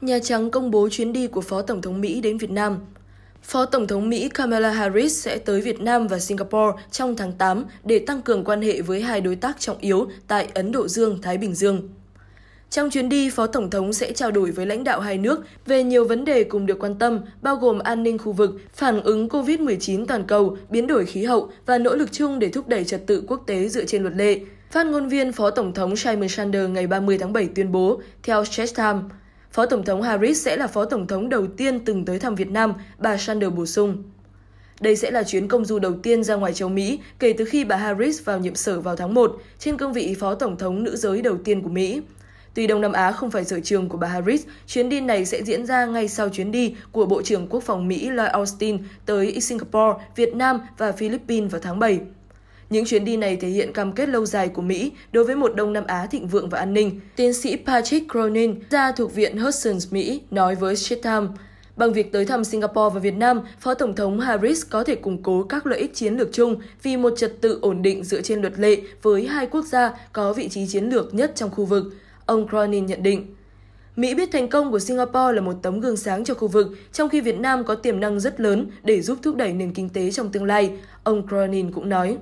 Nhà Trắng công bố chuyến đi của Phó Tổng thống Mỹ đến Việt Nam. Phó Tổng thống Mỹ Kamala Harris sẽ tới Việt Nam và Singapore trong tháng 8 để tăng cường quan hệ với hai đối tác trọng yếu tại Ấn Độ Dương-Thái Bình Dương. Trong chuyến đi, Phó Tổng thống sẽ trao đổi với lãnh đạo hai nước về nhiều vấn đề cùng được quan tâm, bao gồm an ninh khu vực, phản ứng COVID-19 toàn cầu, biến đổi khí hậu và nỗ lực chung để thúc đẩy trật tự quốc tế dựa trên luật lệ. Phát ngôn viên Phó Tổng thống Jaime Sander ngày 30 tháng 7 tuyên bố, theo Straits Times, Phó Tổng thống Harris sẽ là Phó Tổng thống đầu tiên từng tới thăm Việt Nam, bà Sanders bổ sung. Đây sẽ là chuyến công du đầu tiên ra ngoài châu Mỹ kể từ khi bà Harris vào nhiệm sở vào tháng 1 trên cương vị Phó Tổng thống nữ giới đầu tiên của Mỹ. Tuy Đông Nam Á không phải sở trường của bà Harris, chuyến đi này sẽ diễn ra ngay sau chuyến đi của Bộ trưởng Quốc phòng Mỹ Lloyd Austin tới Singapore, Việt Nam và Philippines vào tháng 7. Những chuyến đi này thể hiện cam kết lâu dài của Mỹ đối với một Đông Nam Á thịnh vượng và an ninh. Tiến sĩ Patrick Cronin, gia thuộc Viện Hudson, Mỹ, nói với Shetham. Bằng việc tới thăm Singapore và Việt Nam, Phó Tổng thống Harris có thể củng cố các lợi ích chiến lược chung vì một trật tự ổn định dựa trên luật lệ với hai quốc gia có vị trí chiến lược nhất trong khu vực, ông Cronin nhận định. Mỹ biết thành công của Singapore là một tấm gương sáng cho khu vực, trong khi Việt Nam có tiềm năng rất lớn để giúp thúc đẩy nền kinh tế trong tương lai, ông Cronin cũng nói.